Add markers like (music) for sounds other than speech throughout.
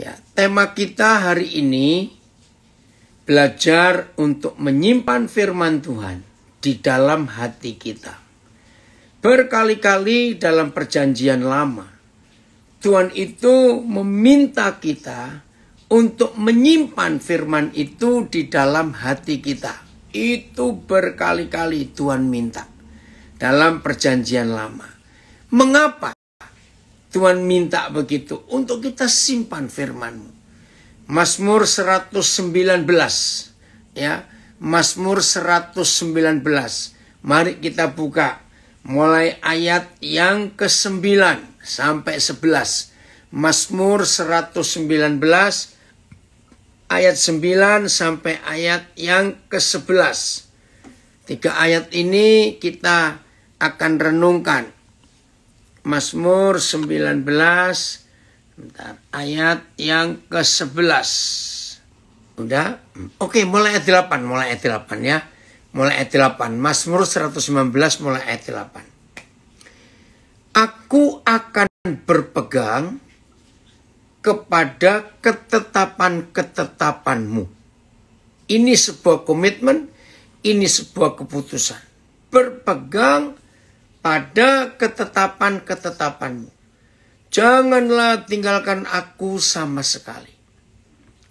Ya, tema kita hari ini belajar untuk menyimpan firman Tuhan di dalam hati kita. Berkali-kali dalam perjanjian lama, Tuhan itu meminta kita untuk menyimpan firman itu di dalam hati kita. Itu berkali-kali Tuhan minta dalam perjanjian lama. Mengapa? Tuhan minta begitu untuk kita simpan firman-Mu. Mazmur 119 ya. Mazmur 119. Mari kita buka mulai ayat yang ke-9 sampai 11. Mazmur 119 ayat 9 sampai ayat yang ke-11. Tiga ayat ini kita akan renungkan. Mazmur 19 bentar, ayat yang ke-11. Udah? Oke, mulai ayat 8, mulai ayat 8 ya. Mulai ayat 8. Mazmur 119 mulai ayat 8. Aku akan berpegang kepada ketetapan-ketetapanmu. Ini sebuah komitmen, ini sebuah keputusan. Berpegang pada ketetapan-ketetapanmu. Janganlah tinggalkan aku sama sekali.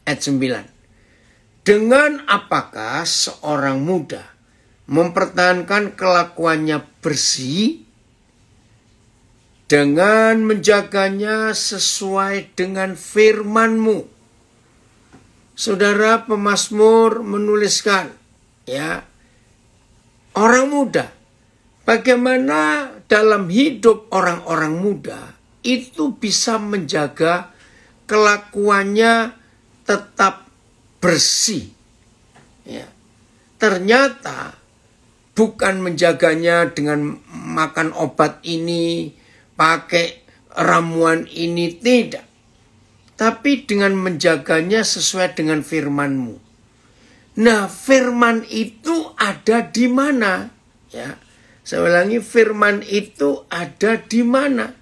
Ayat 9. Dengan apakah seorang muda mempertahankan kelakuannya bersih dengan menjaganya sesuai dengan firmanmu. Saudara pemasmur menuliskan, ya, orang muda Bagaimana dalam hidup orang-orang muda itu bisa menjaga kelakuannya tetap bersih. Ya. Ternyata bukan menjaganya dengan makan obat ini, pakai ramuan ini, tidak. Tapi dengan menjaganya sesuai dengan firmanmu. Nah firman itu ada di mana? Ya. Saya ulangi, firman itu ada di mana?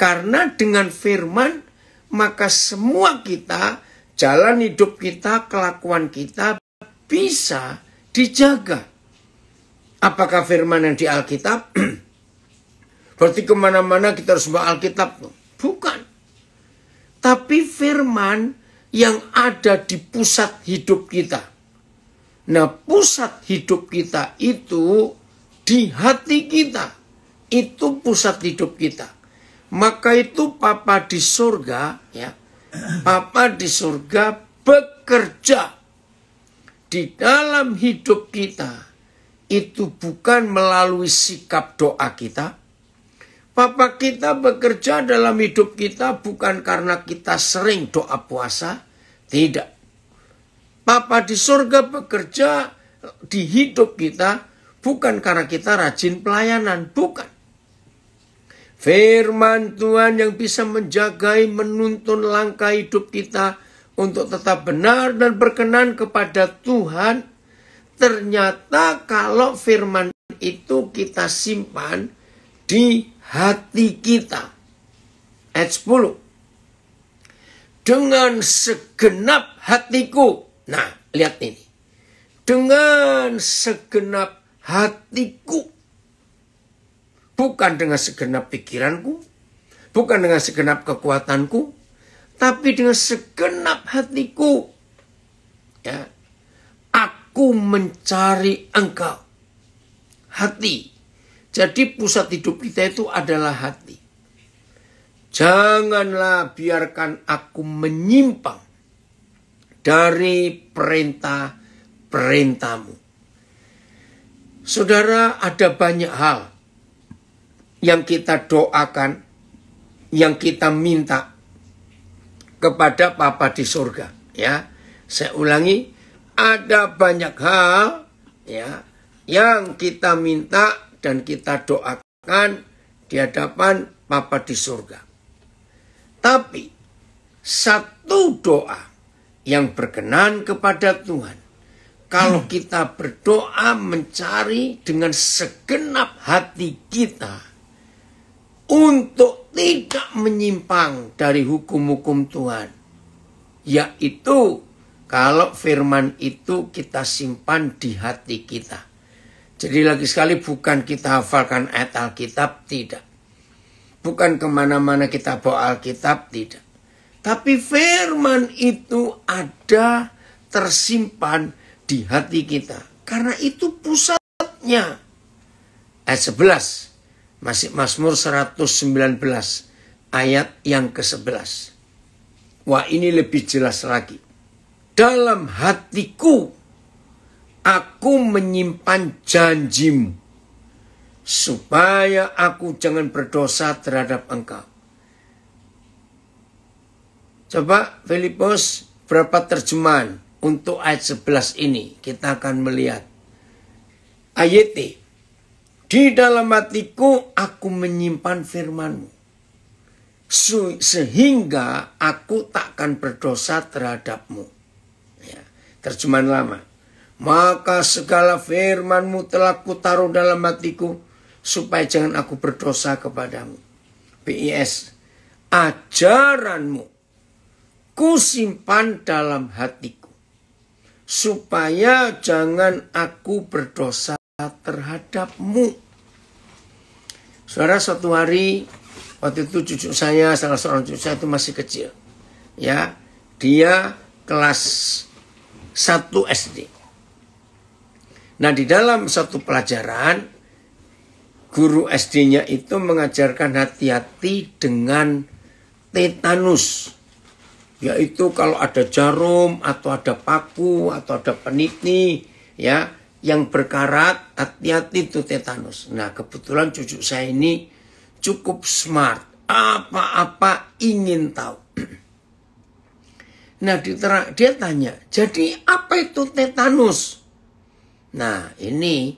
Karena dengan firman, maka semua kita, jalan hidup kita, kelakuan kita bisa dijaga. Apakah firman yang di Alkitab? (clears throat) Berarti kemana-mana kita harus bawa Alkitab. Bukan. Tapi firman yang ada di pusat hidup kita. Nah pusat hidup kita itu di hati kita. Itu pusat hidup kita. Maka itu Papa di surga, ya. Papa di surga bekerja di dalam hidup kita itu bukan melalui sikap doa kita. Papa kita bekerja dalam hidup kita bukan karena kita sering doa puasa, tidak. Papa di surga bekerja di hidup kita Bukan karena kita rajin pelayanan, bukan. Firman Tuhan yang bisa menjagai, menuntun langkah hidup kita untuk tetap benar dan berkenan kepada Tuhan. Ternyata kalau firman itu kita simpan di hati kita. Ayat 10. Dengan segenap hatiku. Nah, lihat ini. Dengan segenap hatiku. Bukan dengan segenap pikiranku, bukan dengan segenap kekuatanku, tapi dengan segenap hatiku. Ya. Aku mencari engkau. Hati. Jadi pusat hidup kita itu adalah hati. Janganlah biarkan aku menyimpang dari perintah-perintahmu. Saudara, ada banyak hal yang kita doakan, yang kita minta kepada Papa di surga, ya. Saya ulangi, ada banyak hal ya yang kita minta dan kita doakan di hadapan Papa di surga. Tapi satu doa yang berkenan kepada Tuhan kalau kita berdoa mencari dengan segenap hati kita untuk tidak menyimpang dari hukum-hukum Tuhan. Yaitu kalau firman itu kita simpan di hati kita. Jadi lagi sekali bukan kita hafalkan ayat Alkitab, tidak. Bukan kemana-mana kita bawa Alkitab, tidak. Tapi firman itu ada tersimpan di hati kita. Karena itu pusatnya. Ayat 11. Masih Masmur 119 ayat yang ke-11. Wah ini lebih jelas lagi. Dalam hatiku aku menyimpan janjimu. Supaya aku jangan berdosa terhadap engkau. Coba Filipus berapa terjemahan? untuk ayat 11 ini kita akan melihat ayat di dalam hatiku aku menyimpan firmanmu sehingga aku takkan berdosa terhadapmu. Ya, terjemahan lama. Maka segala firmanmu telah kutaruh dalam hatiku supaya jangan aku berdosa kepadamu. PIS. Ajaranmu kusimpan dalam hatiku supaya jangan aku berdosa terhadapmu. Suara suatu hari waktu itu cucu saya, salah seorang cucu saya itu masih kecil. Ya, dia kelas 1 SD. Nah, di dalam satu pelajaran guru SD-nya itu mengajarkan hati-hati dengan tetanus yaitu kalau ada jarum atau ada paku atau ada peniti ya yang berkarat hati-hati itu tetanus. Nah kebetulan cucu saya ini cukup smart apa-apa ingin tahu. (clears throat) Nah diterak dia tanya jadi apa itu tetanus? Nah ini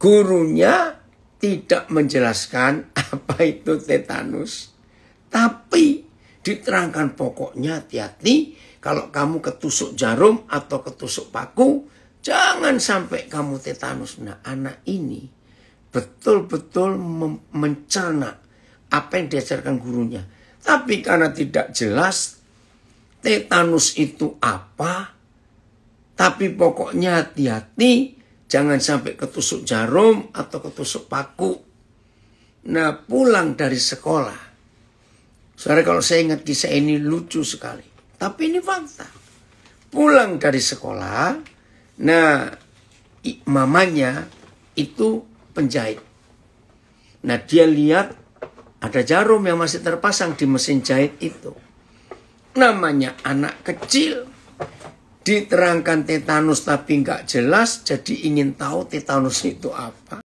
gurunya tidak menjelaskan (laughs) apa itu tetanus tapi Diterangkan pokoknya hati-hati kalau kamu ketusuk jarum atau ketusuk paku, jangan sampai kamu tetanus. Nah, anak ini betul-betul mencerna apa yang diajarkan gurunya. Tapi karena tidak jelas tetanus itu apa, tapi pokoknya hati-hati jangan sampai ketusuk jarum atau ketusuk paku. Nah, pulang dari sekolah Saudara kalau saya ingat kisah ini lucu sekali. Tapi ini fakta. Pulang dari sekolah, nah mamanya itu penjahit. Nah dia lihat ada jarum yang masih terpasang di mesin jahit itu. Namanya anak kecil. Diterangkan tetanus tapi nggak jelas jadi ingin tahu tetanus itu apa.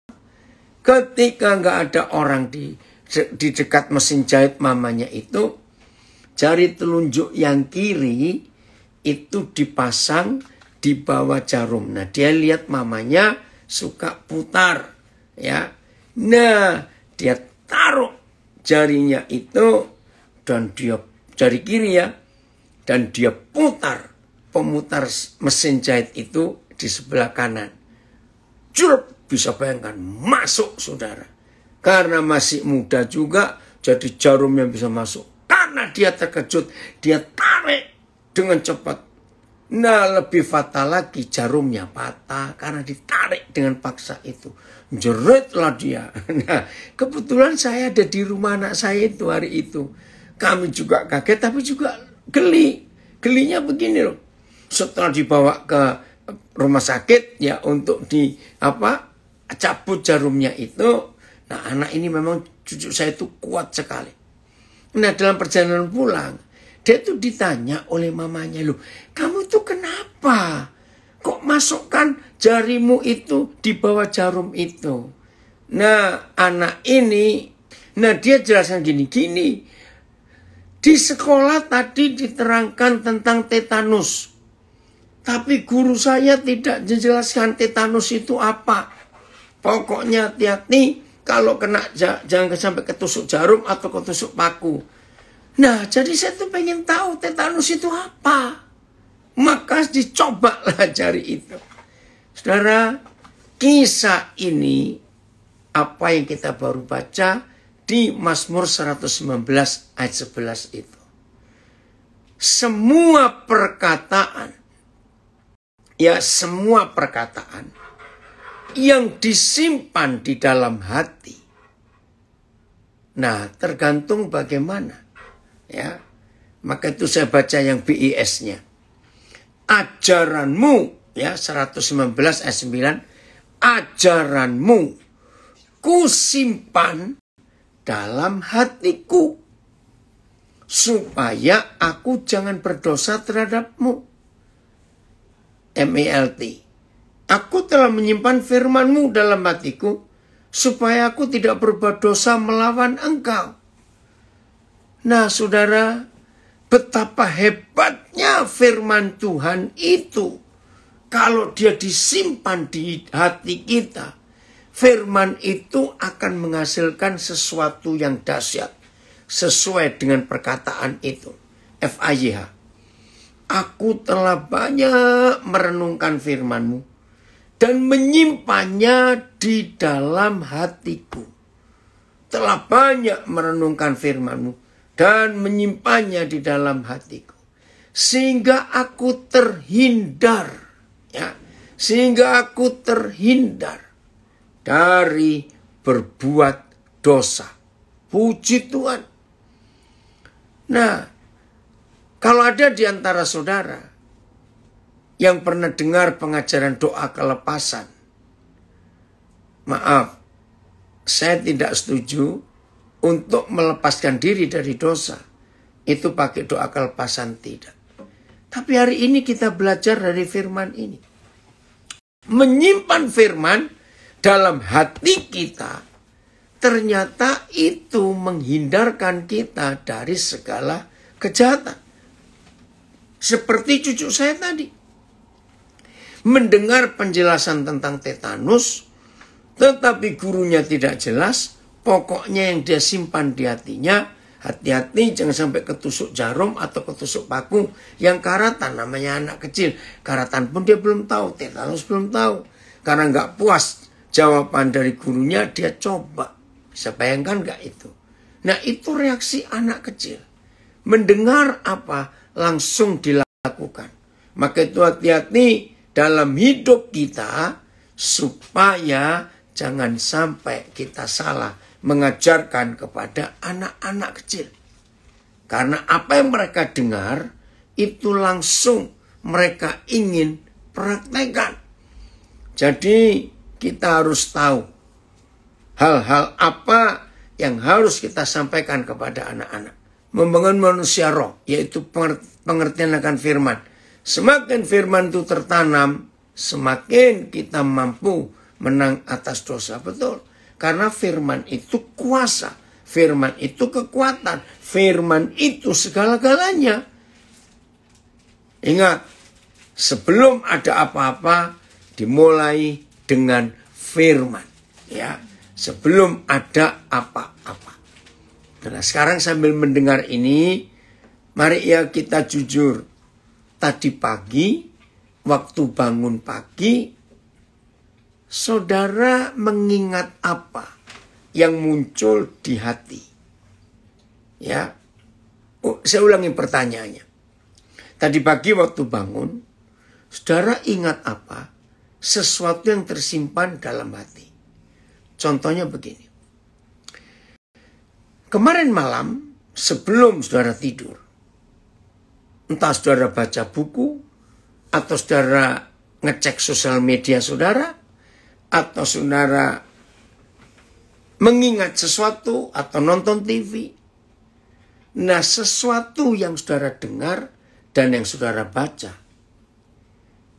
Ketika nggak ada orang di di dekat mesin jahit mamanya itu jari telunjuk yang kiri itu dipasang di bawah jarum. Nah, dia lihat mamanya suka putar ya. Nah, dia taruh jarinya itu dan dia jari kiri ya dan dia putar pemutar mesin jahit itu di sebelah kanan. Curup bisa bayangkan masuk saudara. Karena masih muda juga, jadi jarum yang bisa masuk. Karena dia terkejut, dia tarik dengan cepat. Nah lebih fatal lagi jarumnya patah karena ditarik dengan paksa itu. Jeritlah dia. (laughs) Nah kebetulan saya ada di rumah anak saya itu hari itu. Kami juga kaget tapi juga geli. Gelinya begini loh. Setelah dibawa ke rumah sakit ya untuk di apa cabut jarumnya itu Nah anak ini memang cucu saya itu kuat sekali. Nah dalam perjalanan pulang, dia itu ditanya oleh mamanya, loh kamu tuh kenapa? Kok masukkan jarimu itu di bawah jarum itu? Nah anak ini, nah dia jelaskan gini-gini. Di sekolah tadi diterangkan tentang tetanus. Tapi guru saya tidak menjelaskan tetanus itu apa. Pokoknya hati-hati kalau kena jangan sampai ketusuk jarum atau ketusuk paku. Nah, jadi saya tuh pengen tahu tetanus itu apa. Maka dicobalah cari itu. Saudara, kisah ini apa yang kita baru baca di Mazmur 119 ayat 11 itu. Semua perkataan, ya semua perkataan yang disimpan di dalam hati. Nah, tergantung bagaimana. Ya. Maka itu saya baca yang BIS-nya. Ajaranmu ya 119 ayat 9 ajaranmu kusimpan dalam hatiku supaya aku jangan berdosa terhadapmu. MELT Aku telah menyimpan firmanmu dalam hatiku, supaya aku tidak berbuat dosa melawan engkau. Nah saudara, betapa hebatnya firman Tuhan itu. Kalau dia disimpan di hati kita, firman itu akan menghasilkan sesuatu yang dahsyat sesuai dengan perkataan itu. FAYH. Aku telah banyak merenungkan firmanmu dan menyimpannya di dalam hatiku. Telah banyak merenungkan firmanmu dan menyimpannya di dalam hatiku. Sehingga aku terhindar. Ya, sehingga aku terhindar dari berbuat dosa. Puji Tuhan. Nah, kalau ada di antara saudara yang pernah dengar pengajaran doa kelepasan. Maaf, saya tidak setuju untuk melepaskan diri dari dosa. Itu pakai doa kelepasan tidak. Tapi hari ini kita belajar dari firman ini. Menyimpan firman dalam hati kita ternyata itu menghindarkan kita dari segala kejahatan. Seperti cucu saya tadi mendengar penjelasan tentang tetanus, tetapi gurunya tidak jelas, pokoknya yang dia simpan di hatinya, hati-hati jangan sampai ketusuk jarum atau ketusuk paku yang karatan namanya anak kecil. Karatan pun dia belum tahu, tetanus belum tahu. Karena nggak puas jawaban dari gurunya, dia coba. Bisa bayangkan nggak itu? Nah itu reaksi anak kecil. Mendengar apa langsung dilakukan. Maka itu hati-hati dalam hidup kita supaya jangan sampai kita salah mengajarkan kepada anak-anak kecil. Karena apa yang mereka dengar itu langsung mereka ingin praktekkan. Jadi kita harus tahu hal-hal apa yang harus kita sampaikan kepada anak-anak. Membangun manusia roh, yaitu pengertian akan firman Semakin firman itu tertanam, semakin kita mampu menang atas dosa. Betul. Karena firman itu kuasa. Firman itu kekuatan. Firman itu segala-galanya. Ingat, sebelum ada apa-apa, dimulai dengan firman. Ya, sebelum ada apa-apa. Nah, sekarang sambil mendengar ini, mari ya kita jujur tadi pagi, waktu bangun pagi, saudara mengingat apa yang muncul di hati? Ya, oh, saya ulangi pertanyaannya. Tadi pagi waktu bangun, saudara ingat apa? Sesuatu yang tersimpan dalam hati. Contohnya begini. Kemarin malam sebelum saudara tidur, entah saudara baca buku, atau saudara ngecek sosial media saudara, atau saudara mengingat sesuatu, atau nonton TV. Nah, sesuatu yang saudara dengar dan yang saudara baca,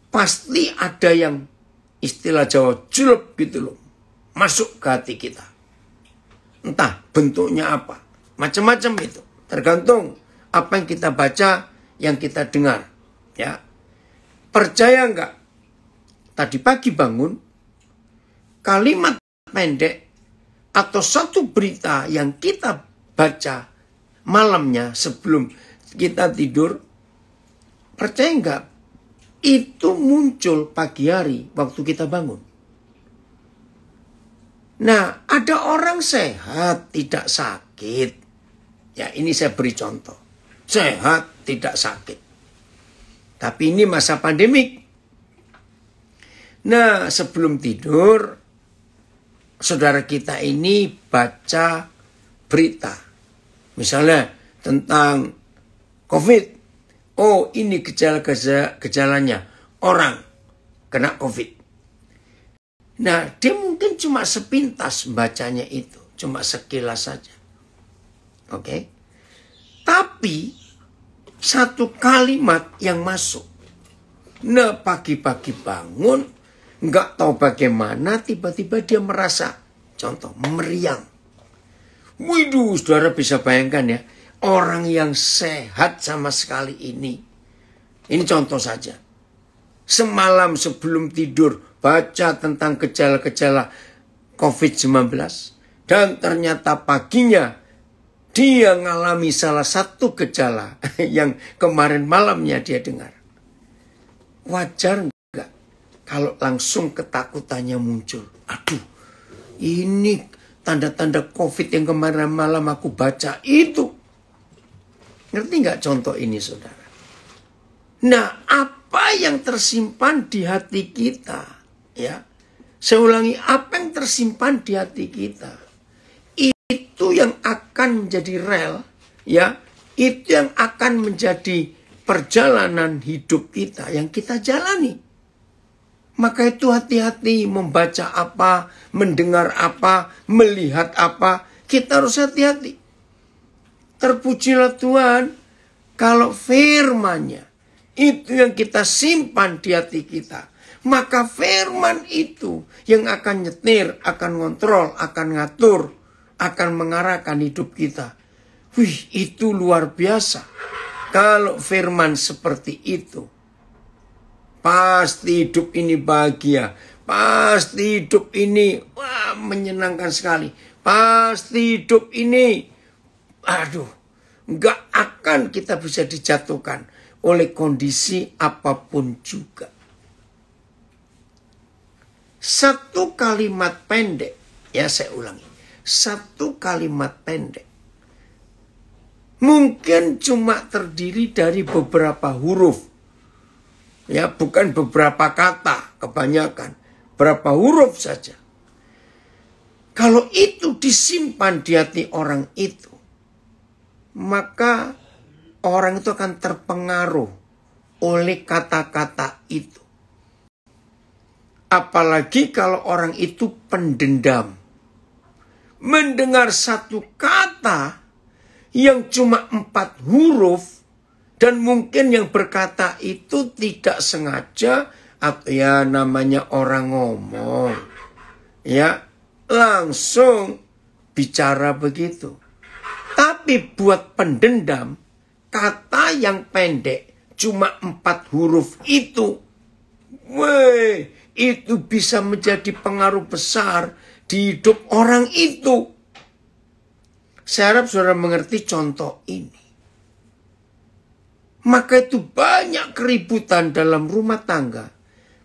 pasti ada yang istilah Jawa julep gitu loh, masuk ke hati kita. Entah bentuknya apa, macam-macam itu. Tergantung apa yang kita baca yang kita dengar. Ya, percaya enggak? Tadi pagi bangun, kalimat pendek atau satu berita yang kita baca malamnya sebelum kita tidur, percaya enggak? Itu muncul pagi hari waktu kita bangun. Nah, ada orang sehat, tidak sakit. Ya, ini saya beri contoh. Sehat, tidak sakit. Tapi ini masa pandemik. Nah, sebelum tidur, saudara kita ini baca berita. Misalnya tentang COVID. Oh, ini gejala-gejalanya orang kena COVID. Nah, dia mungkin cuma sepintas bacanya itu, cuma sekilas saja. Oke. Okay? Tapi satu kalimat yang masuk. Nah pagi-pagi bangun, nggak tahu bagaimana tiba-tiba dia merasa, contoh meriang. Widuh, saudara bisa bayangkan ya, orang yang sehat sama sekali ini. Ini contoh saja. Semalam sebelum tidur, baca tentang gejala-gejala COVID-19. Dan ternyata paginya dia mengalami salah satu gejala (laughs) yang kemarin malamnya dia dengar. Wajar enggak kalau langsung ketakutannya muncul. Aduh, ini tanda-tanda COVID yang kemarin malam aku baca itu. Ngerti enggak contoh ini saudara? Nah, apa yang tersimpan di hati kita? ya Saya ulangi, apa yang tersimpan di hati kita? itu yang akan menjadi rel, ya, itu yang akan menjadi perjalanan hidup kita yang kita jalani. Maka itu hati-hati membaca apa, mendengar apa, melihat apa, kita harus hati-hati. Terpujilah Tuhan kalau firman-nya itu yang kita simpan di hati kita. Maka firman itu yang akan nyetir, akan ngontrol, akan ngatur akan mengarahkan hidup kita. Wih, itu luar biasa. Kalau firman seperti itu, pasti hidup ini bahagia. Pasti hidup ini wah, menyenangkan sekali. Pasti hidup ini, aduh, nggak akan kita bisa dijatuhkan oleh kondisi apapun juga. Satu kalimat pendek, ya saya ulangi satu kalimat pendek. Mungkin cuma terdiri dari beberapa huruf. Ya, bukan beberapa kata kebanyakan. Berapa huruf saja. Kalau itu disimpan di hati orang itu, maka orang itu akan terpengaruh oleh kata-kata itu. Apalagi kalau orang itu pendendam mendengar satu kata yang cuma empat huruf dan mungkin yang berkata itu tidak sengaja atau ya namanya orang ngomong ya langsung bicara begitu tapi buat pendendam kata yang pendek cuma empat huruf itu weh itu bisa menjadi pengaruh besar di hidup orang itu. Saya harap saudara mengerti contoh ini. Maka itu banyak keributan dalam rumah tangga.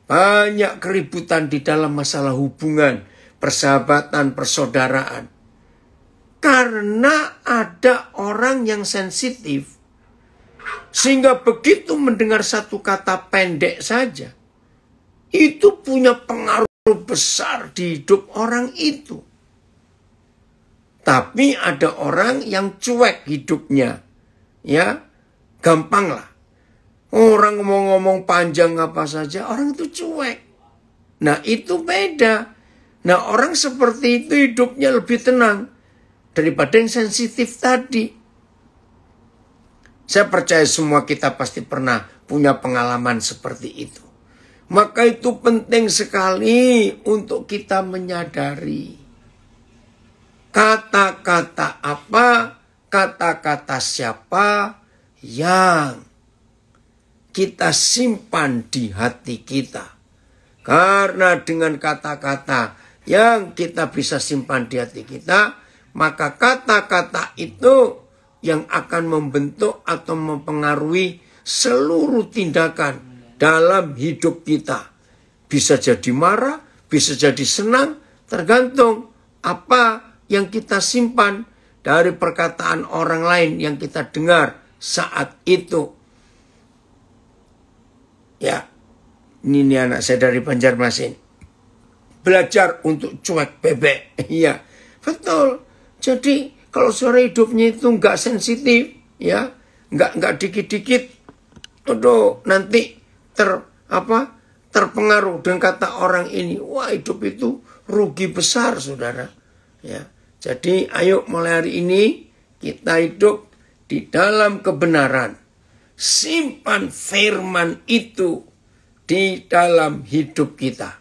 Banyak keributan di dalam masalah hubungan, persahabatan, persaudaraan. Karena ada orang yang sensitif sehingga begitu mendengar satu kata pendek saja, itu punya pengaruh pengaruh besar di hidup orang itu. Tapi ada orang yang cuek hidupnya. Ya, gampang lah. Orang ngomong ngomong panjang apa saja, orang itu cuek. Nah, itu beda. Nah, orang seperti itu hidupnya lebih tenang daripada yang sensitif tadi. Saya percaya semua kita pasti pernah punya pengalaman seperti itu. Maka itu penting sekali untuk kita menyadari kata-kata apa, kata-kata siapa yang kita simpan di hati kita. Karena dengan kata-kata yang kita bisa simpan di hati kita, maka kata-kata itu yang akan membentuk atau mempengaruhi seluruh tindakan dalam hidup kita. Bisa jadi marah, bisa jadi senang, tergantung apa yang kita simpan dari perkataan orang lain yang kita dengar saat itu. Ya, ini, ini anak saya dari Banjarmasin. Belajar untuk cuek bebek. (laughs) Iya, betul. Jadi kalau suara hidupnya itu nggak sensitif, ya, nggak nggak dikit-dikit, aduh nanti ter apa terpengaruh dengan kata orang ini. Wah hidup itu rugi besar saudara. Ya. Jadi ayo mulai hari ini kita hidup di dalam kebenaran. Simpan firman itu di dalam hidup kita.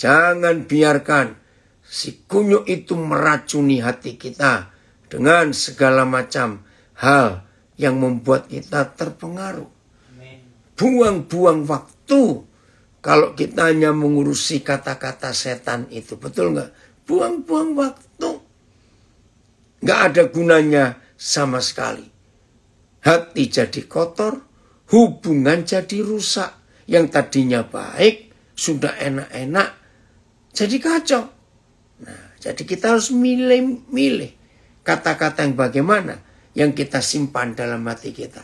Jangan biarkan si kunyuk itu meracuni hati kita dengan segala macam hal yang membuat kita terpengaruh buang-buang waktu kalau kita hanya mengurusi kata-kata setan itu. Betul nggak? Buang-buang waktu. Nggak ada gunanya sama sekali. Hati jadi kotor, hubungan jadi rusak. Yang tadinya baik, sudah enak-enak, jadi kacau. Nah, jadi kita harus milih-milih kata-kata yang bagaimana yang kita simpan dalam hati kita.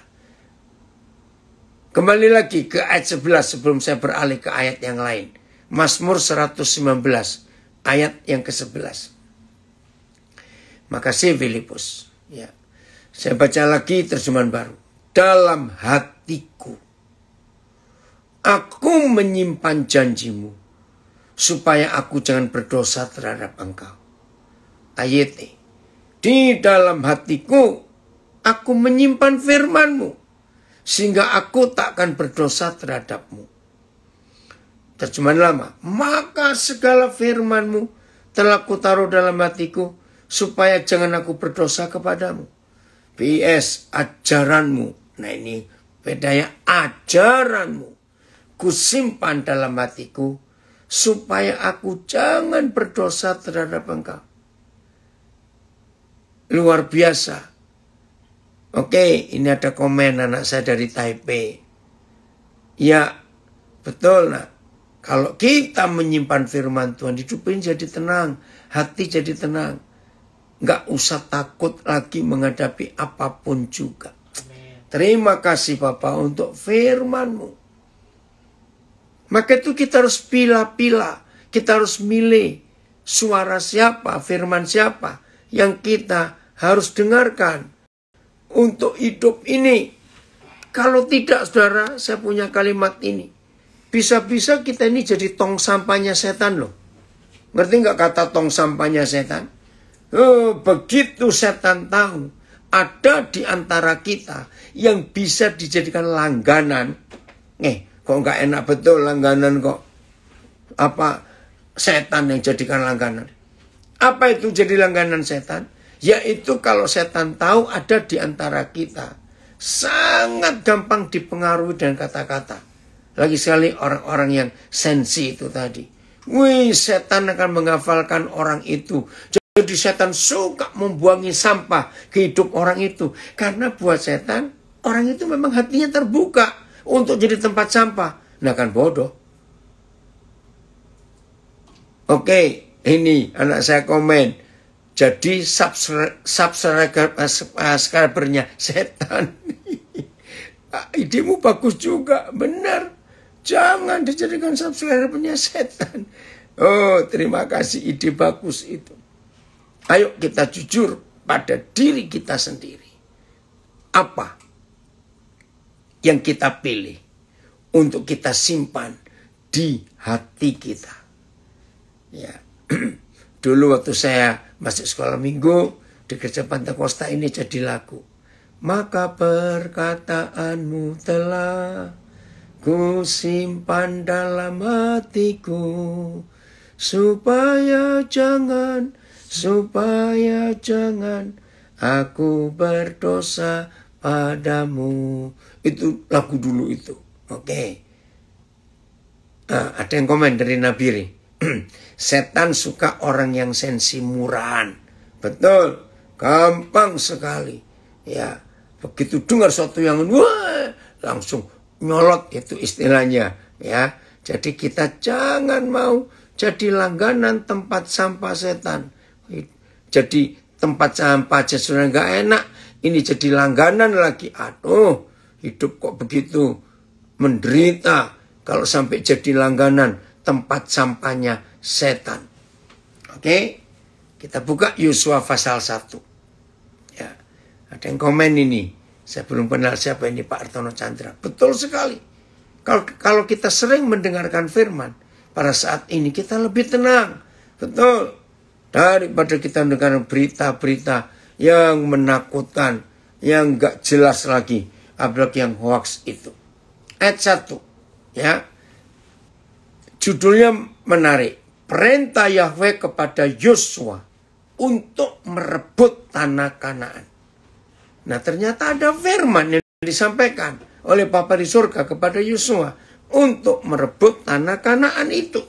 Kembali lagi ke ayat 11 sebelum saya beralih ke ayat yang lain. Mazmur 119 ayat yang ke-11. Makasih Filipus. Ya. Saya baca lagi terjemahan baru. Dalam hatiku aku menyimpan janjimu supaya aku jangan berdosa terhadap engkau. Ayat ini. Di dalam hatiku aku menyimpan firmanmu sehingga aku takkan berdosa terhadapmu. Terjemahan lama, maka segala firmanmu telah kutaruh dalam hatiku, supaya jangan aku berdosa kepadamu. PS, ajaranmu. Nah ini bedanya ajaranmu. Kusimpan dalam hatiku, supaya aku jangan berdosa terhadap engkau. Luar biasa Oke, ini ada komen anak saya dari Taipei. Ya, betul nak. Kalau kita menyimpan firman Tuhan, hidupin jadi tenang, hati jadi tenang. Nggak usah takut lagi menghadapi apapun juga. Amen. Terima kasih Bapak untuk firmanmu. Maka itu kita harus pilih-pilih, kita harus milih suara siapa, firman siapa yang kita harus dengarkan untuk hidup ini. Kalau tidak saudara, saya punya kalimat ini. Bisa-bisa kita ini jadi tong sampahnya setan loh. Ngerti nggak kata tong sampahnya setan? Oh, begitu setan tahu ada di antara kita yang bisa dijadikan langganan. Eh, kok nggak enak betul langganan kok. Apa setan yang jadikan langganan? Apa itu jadi langganan setan? Yaitu kalau setan tahu ada di antara kita. Sangat gampang dipengaruhi dengan kata-kata. Lagi sekali orang-orang yang sensi itu tadi. Wih, setan akan menghafalkan orang itu. Jadi setan suka membuangi sampah ke hidup orang itu. Karena buat setan, orang itu memang hatinya terbuka untuk jadi tempat sampah. Nah kan bodoh. Oke, ini anak saya komen jadi eh, eh, subscribernya setan. (laughs) Ah, idemu bagus juga, benar. Jangan dijadikan subscribernya setan. Oh, terima kasih ide bagus itu. Ayo kita jujur pada diri kita sendiri. Apa yang kita pilih untuk kita simpan di hati kita. Ya. (clears throat) Dulu waktu saya masuk sekolah minggu di gereja Pantekosta ini jadi lagu. Maka perkataanmu telah ku simpan dalam hatiku supaya jangan supaya jangan aku berdosa padamu. Itu lagu dulu itu. Oke. Okay. Nah, ada yang komen dari Nabiri. (clears throat) Setan suka orang yang sensi murahan. Betul. Gampang sekali. Ya, begitu dengar sesuatu yang wah, langsung nyolot itu istilahnya, ya. Jadi kita jangan mau jadi langganan tempat sampah setan. Jadi tempat sampah aja sudah nggak enak, ini jadi langganan lagi. Aduh, hidup kok begitu menderita kalau sampai jadi langganan tempat sampahnya setan. Oke, kita buka Yosua pasal 1. Ya, ada yang komen ini. Saya belum kenal siapa ini Pak Artono Chandra. Betul sekali. Kalau, kalau kita sering mendengarkan firman, pada saat ini kita lebih tenang. Betul. Daripada kita mendengar berita-berita yang menakutkan, yang gak jelas lagi. Apalagi yang hoax itu. Ayat 1. Ya, Judulnya menarik. Perintah Yahweh kepada Yosua untuk merebut tanah Kanaan. Nah ternyata ada firman yang disampaikan oleh Papa di surga kepada Yosua untuk merebut tanah Kanaan itu.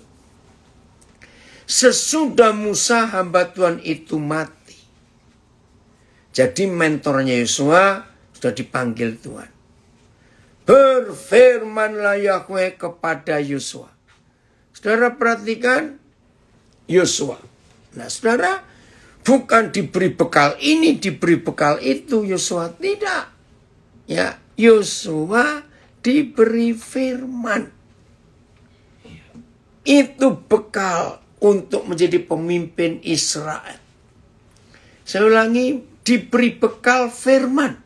Sesudah Musa hamba Tuhan itu mati. Jadi mentornya Yosua sudah dipanggil Tuhan. Berfirmanlah Yahweh kepada Yosua. Saudara perhatikan Yosua. Nah, saudara bukan diberi bekal ini, diberi bekal itu Yosua tidak. Ya, Yosua diberi firman. Itu bekal untuk menjadi pemimpin Israel. Saya ulangi, diberi bekal firman.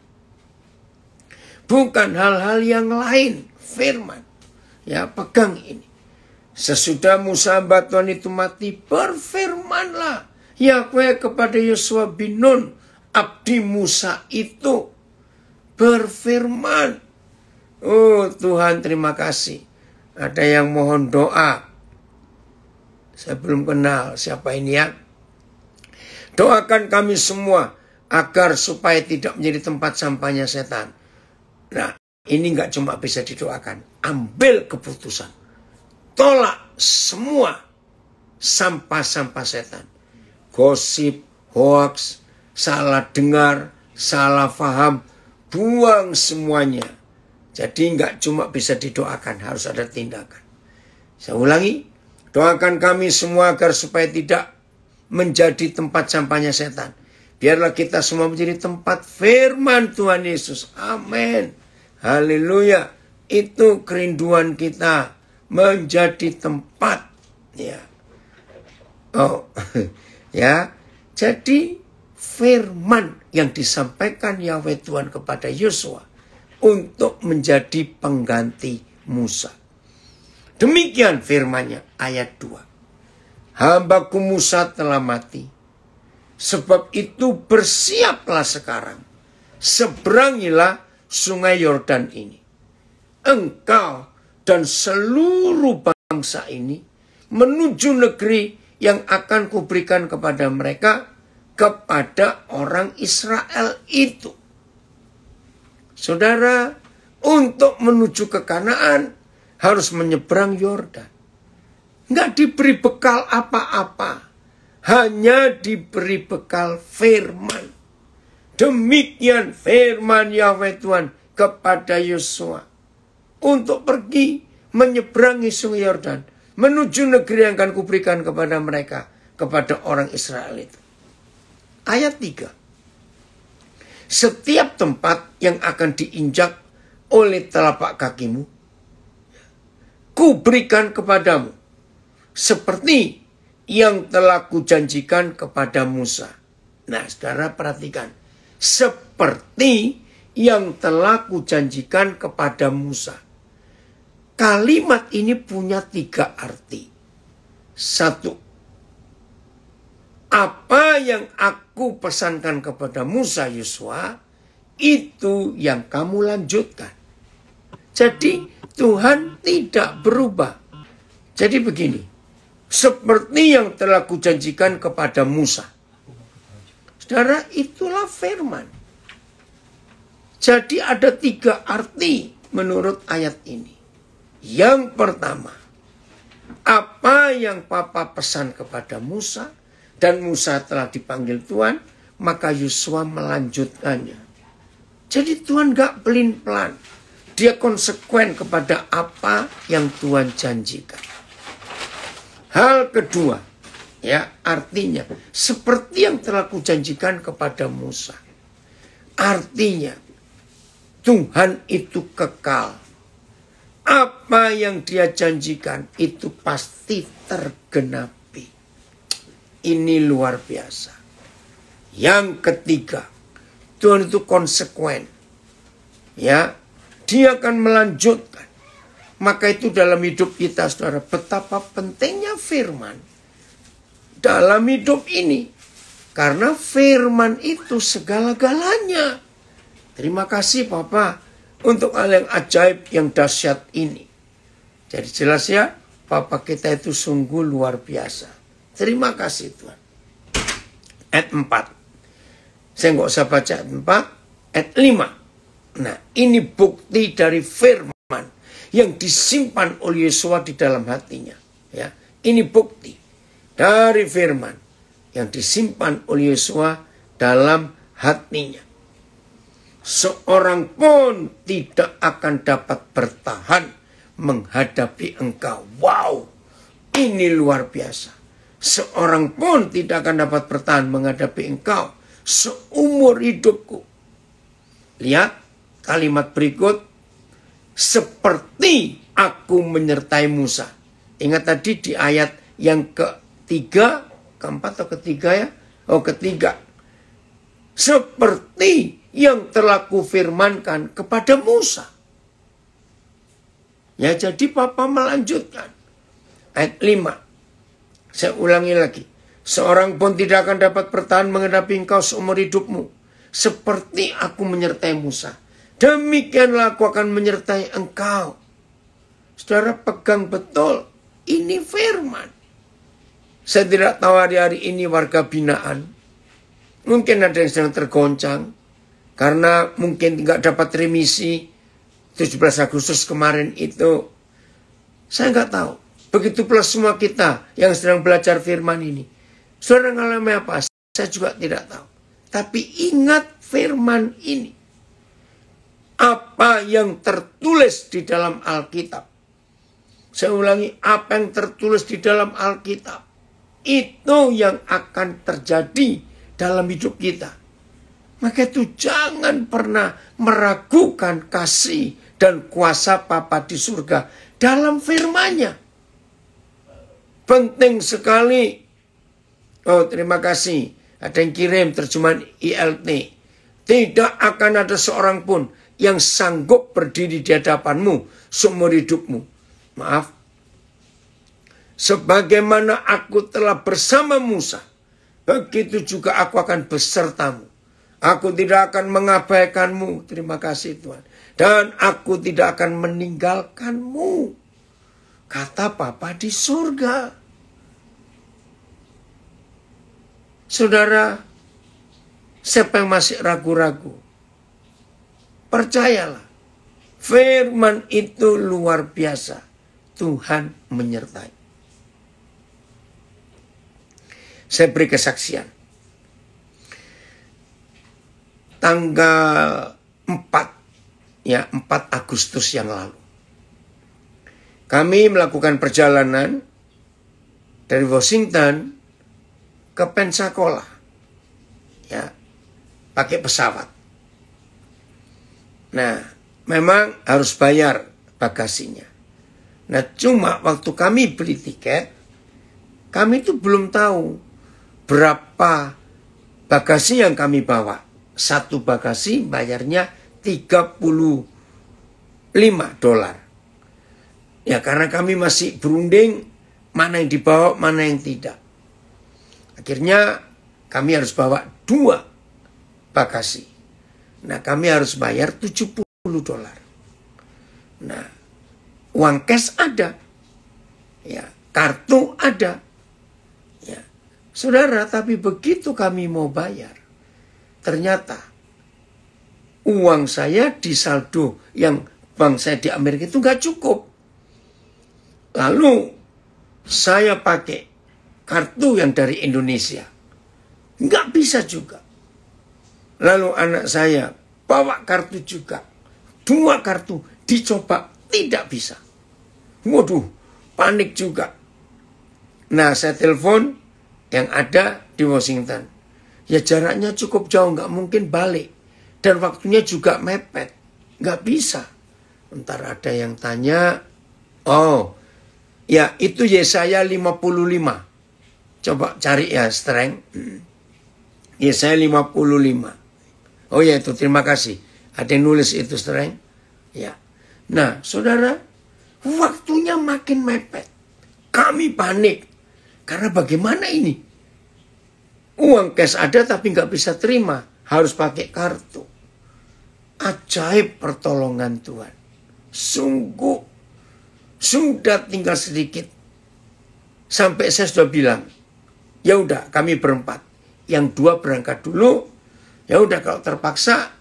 Bukan hal-hal yang lain, firman. Ya, pegang ini. Sesudah Musa hamba Tuhan itu mati, berfirmanlah Yahweh kepada Yosua bin Nun, abdi Musa itu berfirman. Oh Tuhan terima kasih. Ada yang mohon doa. Saya belum kenal siapa ini ya. Doakan kami semua agar supaya tidak menjadi tempat sampahnya setan. Nah, ini nggak cuma bisa didoakan. Ambil keputusan tolak semua sampah-sampah setan. Gosip, hoax, salah dengar, salah faham, buang semuanya. Jadi nggak cuma bisa didoakan, harus ada tindakan. Saya ulangi, doakan kami semua agar supaya tidak menjadi tempat sampahnya setan. Biarlah kita semua menjadi tempat firman Tuhan Yesus. Amin. Haleluya. Itu kerinduan kita menjadi tempat ya. Oh, (laughs) ya. Jadi firman yang disampaikan Yahweh Tuhan kepada Yosua untuk menjadi pengganti Musa. Demikian firmannya ayat 2. Hambaku Musa telah mati. Sebab itu bersiaplah sekarang. Seberangilah sungai Yordan ini. Engkau dan seluruh bangsa ini menuju negeri yang akan kuberikan kepada mereka kepada orang Israel itu. Saudara, untuk menuju ke Kanaan harus menyeberang Yordan. Nggak diberi bekal apa-apa. Hanya diberi bekal firman. Demikian firman Yahweh Tuhan kepada Yosua untuk pergi menyeberangi sungai Yordan menuju negeri yang akan kuberikan kepada mereka kepada orang Israel itu. Ayat 3. Setiap tempat yang akan diinjak oleh telapak kakimu kuberikan kepadamu seperti yang telah kujanjikan kepada Musa. Nah, Saudara perhatikan. Seperti yang telah kujanjikan kepada Musa. Kalimat ini punya tiga arti. Satu, apa yang aku pesankan kepada Musa Yosua itu yang kamu lanjutkan. Jadi Tuhan tidak berubah. Jadi begini, seperti yang telah kujanjikan kepada Musa. Saudara, itulah firman. Jadi ada tiga arti menurut ayat ini. Yang pertama, apa yang Papa pesan kepada Musa dan Musa telah dipanggil Tuhan, maka Yosua melanjutkannya. Jadi Tuhan gak pelin-pelan. Dia konsekuen kepada apa yang Tuhan janjikan. Hal kedua, ya artinya seperti yang telah kujanjikan kepada Musa. Artinya Tuhan itu kekal apa yang dia janjikan itu pasti tergenapi. Ini luar biasa. Yang ketiga, Tuhan itu konsekuen. Ya, dia akan melanjutkan. Maka itu dalam hidup kita Saudara, betapa pentingnya firman dalam hidup ini. Karena firman itu segala-galanya. Terima kasih Bapak untuk hal yang ajaib, yang dahsyat ini. Jadi jelas ya, Papa kita itu sungguh luar biasa. Terima kasih Tuhan. Ayat 4. Saya nggak usah baca ayat 4. Ayat 5. Nah, ini bukti dari firman yang disimpan oleh Yesua di dalam hatinya. Ya, Ini bukti dari firman yang disimpan oleh Yesua dalam hatinya seorang pun tidak akan dapat bertahan menghadapi engkau. Wow, ini luar biasa. Seorang pun tidak akan dapat bertahan menghadapi engkau seumur hidupku. Lihat kalimat berikut. Seperti aku menyertai Musa. Ingat tadi di ayat yang ketiga, keempat atau ketiga ya? Oh ketiga. Seperti yang telah kufirmankan kepada Musa. Ya jadi Papa melanjutkan. Ayat 5. Saya ulangi lagi. Seorang pun tidak akan dapat bertahan menghadapi engkau seumur hidupmu. Seperti aku menyertai Musa. Demikianlah aku akan menyertai engkau. Saudara pegang betul. Ini firman. Saya tidak tahu hari-hari ini warga binaan. Mungkin ada yang sedang tergoncang. Karena mungkin nggak dapat remisi 17 Agustus kemarin itu. Saya nggak tahu. Begitu plus semua kita yang sedang belajar firman ini. Saudara mengalami apa? Saya juga tidak tahu. Tapi ingat firman ini. Apa yang tertulis di dalam Alkitab. Saya ulangi, apa yang tertulis di dalam Alkitab. Itu yang akan terjadi dalam hidup kita. Maka itu jangan pernah meragukan kasih dan kuasa Papa di surga dalam firmanya. Penting sekali. Oh terima kasih. Ada yang kirim terjemahan ILT. Tidak akan ada seorang pun yang sanggup berdiri di hadapanmu seumur hidupmu. Maaf. Sebagaimana aku telah bersama Musa, begitu juga aku akan besertamu Aku tidak akan mengabaikanmu. Terima kasih Tuhan. Dan aku tidak akan meninggalkanmu. Kata Papa di surga. Saudara, siapa yang masih ragu-ragu? Percayalah, firman itu luar biasa. Tuhan menyertai. Saya beri kesaksian tanggal 4 ya 4 Agustus yang lalu. Kami melakukan perjalanan dari Washington ke Pensacola. Ya, pakai pesawat. Nah, memang harus bayar bagasinya. Nah, cuma waktu kami beli tiket, kami itu belum tahu berapa bagasi yang kami bawa satu bagasi bayarnya 35 dolar. Ya karena kami masih berunding mana yang dibawa, mana yang tidak. Akhirnya kami harus bawa dua bagasi. Nah kami harus bayar 70 dolar. Nah uang cash ada. Ya, kartu ada. Ya. Saudara, tapi begitu kami mau bayar, Ternyata uang saya di saldo yang bank saya di Amerika itu nggak cukup. Lalu saya pakai kartu yang dari Indonesia. Nggak bisa juga. Lalu anak saya bawa kartu juga. Dua kartu dicoba tidak bisa. Waduh, panik juga. Nah, saya telepon yang ada di Washington Ya jaraknya cukup jauh, nggak mungkin balik. Dan waktunya juga mepet, nggak bisa. Ntar ada yang tanya, oh, ya itu Yesaya 55. Coba cari ya strength. Hmm. Yesaya 55. Oh ya itu, terima kasih. Ada yang nulis itu strength. Ya. Nah, saudara, waktunya makin mepet. Kami panik. Karena bagaimana ini? Uang cash ada tapi nggak bisa terima. Harus pakai kartu. Ajaib pertolongan Tuhan. Sungguh. Sudah tinggal sedikit. Sampai saya sudah bilang. Ya udah kami berempat. Yang dua berangkat dulu. Ya udah kalau terpaksa.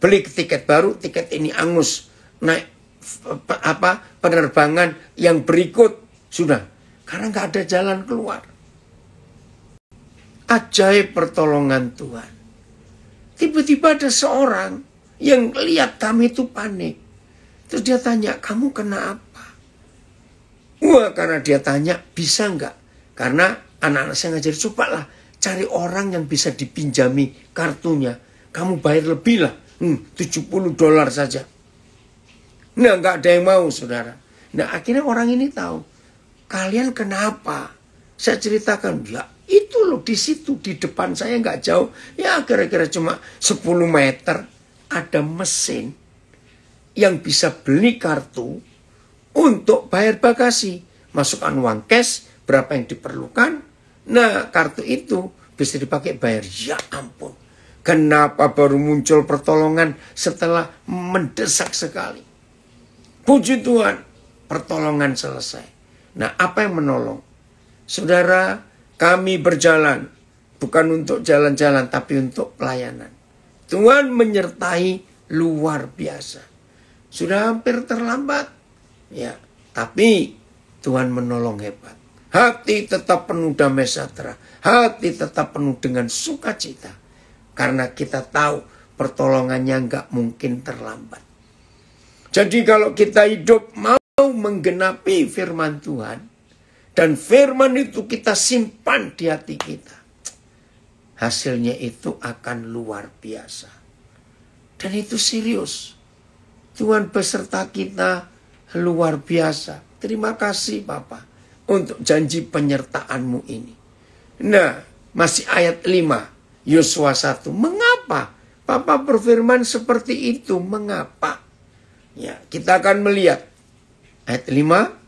Beli tiket baru. Tiket ini angus. Naik apa penerbangan yang berikut. Sudah. Karena nggak ada jalan keluar ajaib pertolongan Tuhan. Tiba-tiba ada seorang yang lihat kami itu panik. Terus dia tanya, kamu kena apa? Wah, karena dia tanya, bisa nggak? Karena anak-anak saya ngajarin, lah cari orang yang bisa dipinjami kartunya. Kamu bayar lebih lah, hmm, 70 dolar saja. Nah, nggak ada yang mau, saudara. Nah, akhirnya orang ini tahu, kalian kenapa? Saya ceritakan, ya itu loh di situ di depan saya nggak jauh. Ya kira-kira cuma 10 meter ada mesin yang bisa beli kartu untuk bayar bagasi. Masukkan uang cash berapa yang diperlukan. Nah kartu itu bisa dipakai bayar. Ya ampun. Kenapa baru muncul pertolongan setelah mendesak sekali? Puji Tuhan, pertolongan selesai. Nah, apa yang menolong? Saudara, kami berjalan bukan untuk jalan-jalan tapi untuk pelayanan. Tuhan menyertai luar biasa. Sudah hampir terlambat. Ya, tapi Tuhan menolong hebat. Hati tetap penuh damai sejahtera. Hati tetap penuh dengan sukacita. Karena kita tahu pertolongannya nggak mungkin terlambat. Jadi kalau kita hidup mau menggenapi firman Tuhan, dan firman itu kita simpan di hati kita. Hasilnya itu akan luar biasa. Dan itu serius. Tuhan beserta kita luar biasa. Terima kasih Bapak untuk janji penyertaanmu ini. Nah, masih ayat 5, Yosua 1. Mengapa Bapak berfirman seperti itu? Mengapa? Ya, kita akan melihat ayat 5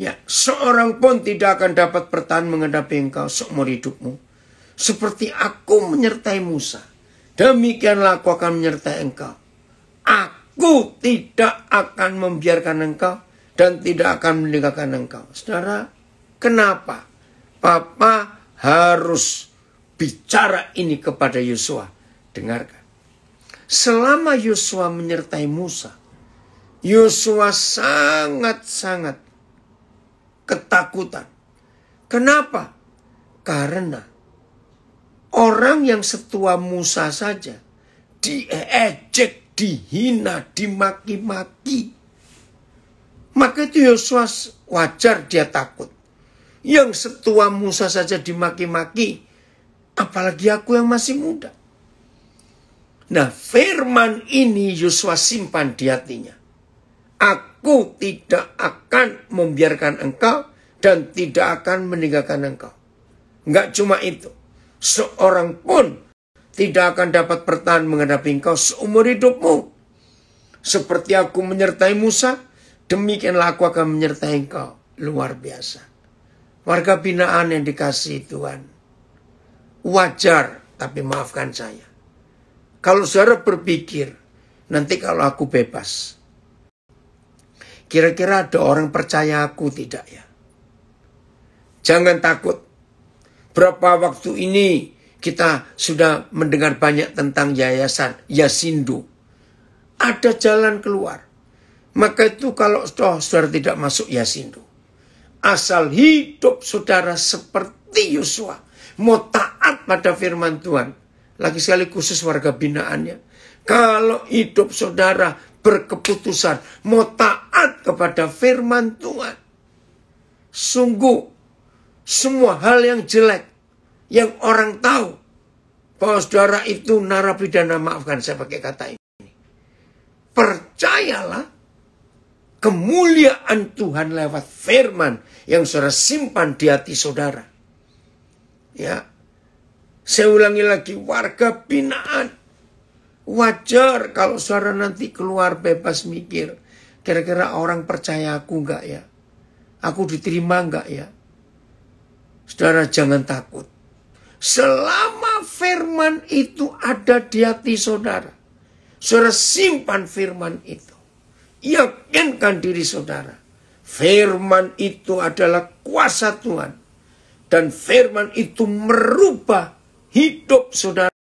Ya, seorang pun tidak akan dapat bertahan menghadapi engkau seumur hidupmu. Seperti aku menyertai Musa. Demikianlah aku akan menyertai engkau. Aku tidak akan membiarkan engkau dan tidak akan meninggalkan engkau. Saudara, kenapa? Papa harus bicara ini kepada Yosua. Dengarkan. Selama Yosua menyertai Musa, Yosua sangat-sangat ketakutan. Kenapa? Karena orang yang setua Musa saja diejek, dihina, dimaki-maki. Maka itu Yosua wajar dia takut. Yang setua Musa saja dimaki-maki, apalagi aku yang masih muda. Nah, firman ini Yosua simpan di hatinya. Aku Aku tidak akan membiarkan engkau dan tidak akan meninggalkan engkau. Enggak cuma itu. Seorang pun tidak akan dapat bertahan menghadapi engkau seumur hidupmu. Seperti aku menyertai Musa, demikianlah aku akan menyertai engkau. Luar biasa. Warga binaan yang dikasih Tuhan. Wajar, tapi maafkan saya. Kalau saudara berpikir, nanti kalau aku bebas, Kira-kira ada orang percaya aku tidak ya? Jangan takut. Berapa waktu ini kita sudah mendengar banyak tentang yayasan Yasindu. Ada jalan keluar. Maka itu kalau toh saudara tidak masuk Yasindu. Asal hidup saudara seperti Yosua. Mau taat pada firman Tuhan. Lagi sekali khusus warga binaannya. Kalau hidup saudara berkeputusan, mau taat kepada firman Tuhan. Sungguh, semua hal yang jelek, yang orang tahu, bahwa saudara itu narapidana, maafkan saya pakai kata ini. Percayalah, kemuliaan Tuhan lewat firman yang saudara simpan di hati saudara. Ya, saya ulangi lagi, warga binaan Wajar kalau saudara nanti keluar bebas mikir. Kira-kira orang percaya aku enggak ya? Aku diterima enggak ya? Saudara jangan takut. Selama firman itu ada di hati saudara. Saudara simpan firman itu. Yakinkan diri saudara. Firman itu adalah kuasa Tuhan. Dan firman itu merubah hidup saudara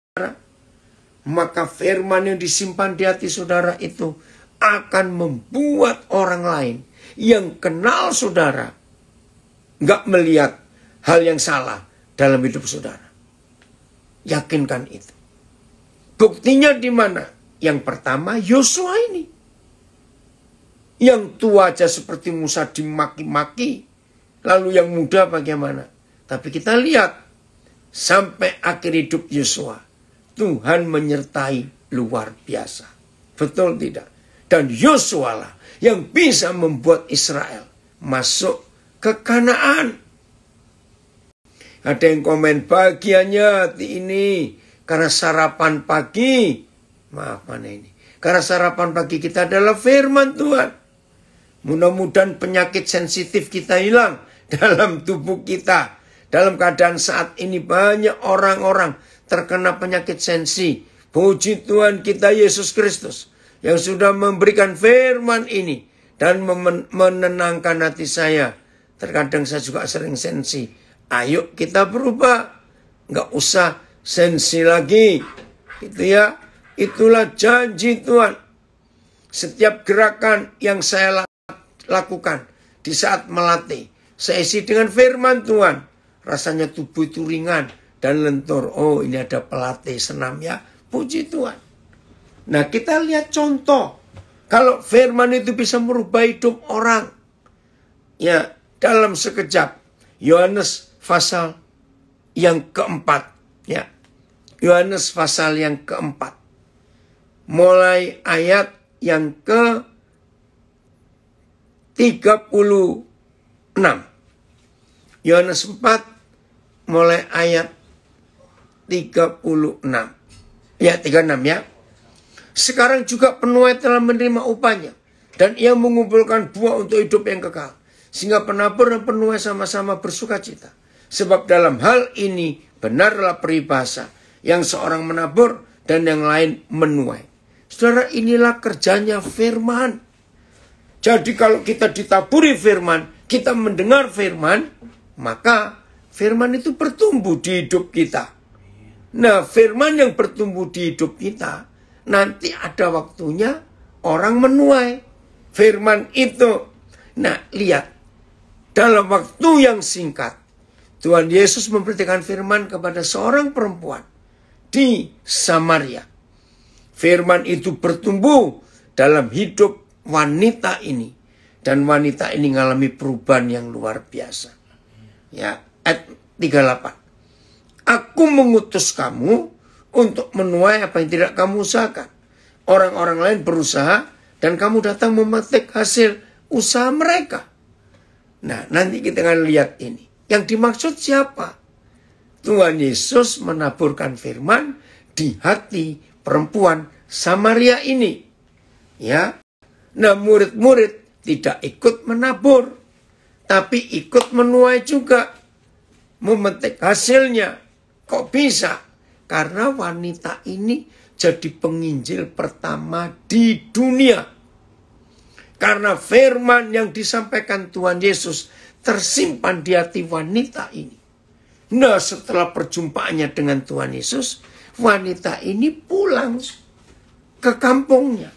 maka firman yang disimpan di hati saudara itu akan membuat orang lain yang kenal saudara nggak melihat hal yang salah dalam hidup saudara. Yakinkan itu. Buktinya di mana? Yang pertama Yosua ini. Yang tua aja seperti Musa dimaki-maki. Lalu yang muda bagaimana? Tapi kita lihat sampai akhir hidup Yosua Tuhan menyertai luar biasa. Betul tidak? Dan Yosua lah yang bisa membuat Israel masuk ke Kanaan. Ada yang komen bagiannya ini karena sarapan pagi. Maaf mana ini? Karena sarapan pagi kita adalah firman Tuhan. Mudah-mudahan penyakit sensitif kita hilang (laughs) dalam tubuh kita. Dalam keadaan saat ini banyak orang-orang terkena penyakit sensi. Puji Tuhan kita Yesus Kristus yang sudah memberikan firman ini dan menenangkan hati saya. Terkadang saya juga sering sensi. Ayo kita berubah. Nggak usah sensi lagi. Gitu ya. Itulah janji Tuhan. Setiap gerakan yang saya lakukan di saat melatih, saya isi dengan firman Tuhan. Rasanya tubuh itu ringan, dan lentur. Oh ini ada pelatih senam ya. Puji Tuhan. Nah kita lihat contoh. Kalau firman itu bisa merubah hidup orang. Ya dalam sekejap. Yohanes pasal yang keempat. Ya. Yohanes pasal yang keempat. Mulai ayat yang ke 36. Yohanes 4 mulai ayat 36. Ya, 36 ya. Sekarang juga penuai telah menerima upahnya. Dan ia mengumpulkan buah untuk hidup yang kekal. Sehingga penabur dan penuai sama-sama bersuka cita. Sebab dalam hal ini benarlah peribahasa. Yang seorang menabur dan yang lain menuai. Saudara inilah kerjanya firman. Jadi kalau kita ditaburi firman, kita mendengar firman, maka firman itu bertumbuh di hidup kita. Nah, firman yang bertumbuh di hidup kita nanti ada waktunya orang menuai firman itu. Nah, lihat dalam waktu yang singkat Tuhan Yesus memberitakan firman kepada seorang perempuan di Samaria. Firman itu bertumbuh dalam hidup wanita ini dan wanita ini mengalami perubahan yang luar biasa. Ya, ayat 38. Aku mengutus kamu untuk menuai apa yang tidak kamu usahakan. Orang-orang lain berusaha dan kamu datang memetik hasil usaha mereka. Nah, nanti kita akan lihat ini. Yang dimaksud siapa? Tuhan Yesus menaburkan firman di hati perempuan Samaria ini. Ya. Nah, murid-murid tidak ikut menabur, tapi ikut menuai juga, memetik hasilnya. Kok bisa? Karena wanita ini jadi penginjil pertama di dunia. Karena firman yang disampaikan Tuhan Yesus tersimpan di hati wanita ini. Nah setelah perjumpaannya dengan Tuhan Yesus, wanita ini pulang ke kampungnya.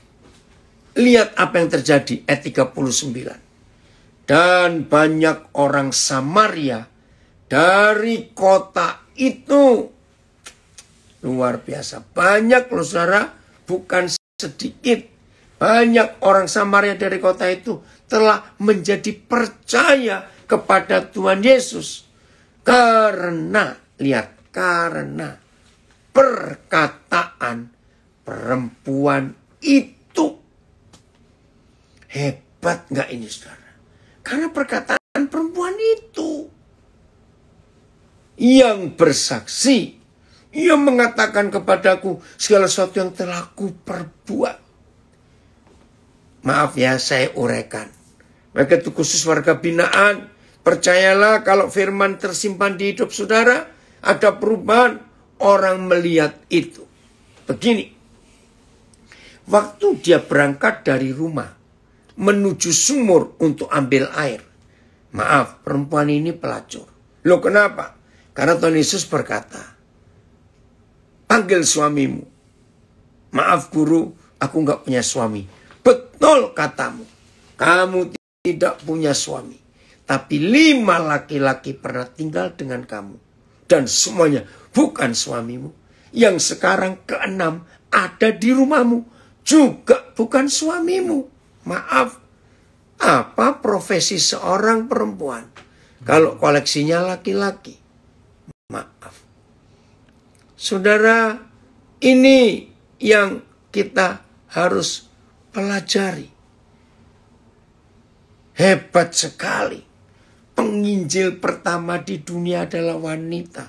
Lihat apa yang terjadi ayat 39. Dan banyak orang Samaria dari kota itu luar biasa. Banyak loh saudara, bukan sedikit. Banyak orang Samaria dari kota itu telah menjadi percaya kepada Tuhan Yesus. Karena, lihat, karena perkataan perempuan itu. Hebat nggak ini saudara? Karena perkataan perempuan itu yang bersaksi. Ia mengatakan kepadaku segala sesuatu yang telah ku perbuat. Maaf ya, saya uraikan. Maka itu khusus warga binaan. Percayalah kalau firman tersimpan di hidup saudara, ada perubahan, orang melihat itu. Begini, waktu dia berangkat dari rumah, menuju sumur untuk ambil air. Maaf, perempuan ini pelacur. Loh kenapa? Karena Tuhan Yesus berkata, panggil suamimu. Maaf guru, aku nggak punya suami. Betul katamu, kamu tidak punya suami. Tapi lima laki-laki pernah tinggal dengan kamu. Dan semuanya bukan suamimu. Yang sekarang keenam ada di rumahmu. Juga bukan suamimu. Maaf, apa profesi seorang perempuan? Kalau koleksinya laki-laki. Saudara, ini yang kita harus pelajari. Hebat sekali. Penginjil pertama di dunia adalah wanita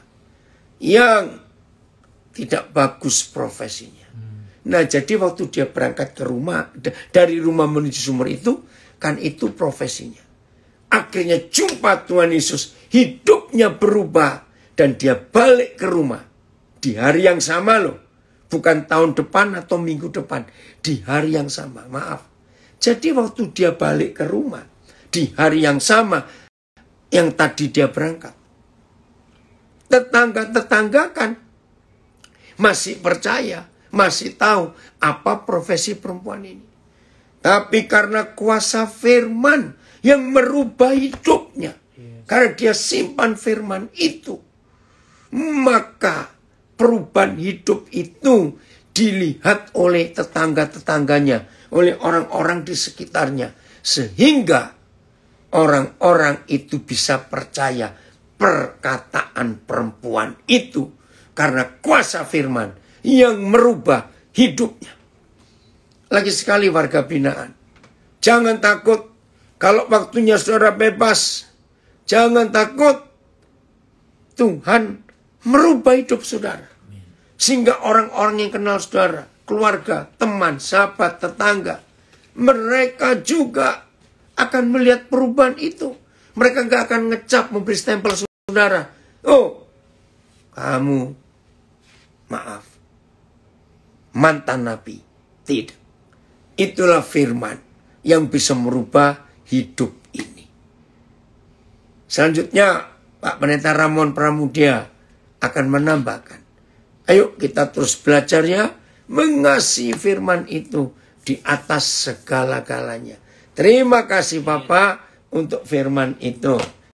yang tidak bagus profesinya. Hmm. Nah, jadi waktu dia berangkat ke rumah dari rumah menuju sumur itu, kan itu profesinya. Akhirnya jumpa Tuhan Yesus, hidupnya berubah dan dia balik ke rumah di hari yang sama loh. Bukan tahun depan atau minggu depan. Di hari yang sama, maaf. Jadi waktu dia balik ke rumah, di hari yang sama, yang tadi dia berangkat. Tetangga-tetangga kan masih percaya, masih tahu apa profesi perempuan ini. Tapi karena kuasa firman yang merubah hidupnya, karena dia simpan firman itu, maka perubahan hidup itu dilihat oleh tetangga-tetangganya, oleh orang-orang di sekitarnya. Sehingga orang-orang itu bisa percaya perkataan perempuan itu karena kuasa firman yang merubah hidupnya. Lagi sekali warga binaan, jangan takut kalau waktunya saudara bebas. Jangan takut Tuhan merubah hidup saudara. Sehingga orang-orang yang kenal saudara, keluarga, teman, sahabat, tetangga, mereka juga akan melihat perubahan itu. Mereka nggak akan ngecap memberi stempel saudara. Oh, kamu maaf mantan nabi tidak. Itulah firman yang bisa merubah hidup ini. Selanjutnya Pak Pendeta Ramon Pramudia akan menambahkan. Ayo kita terus belajar ya, mengasihi firman itu di atas segala-galanya. Terima kasih Bapak untuk firman itu.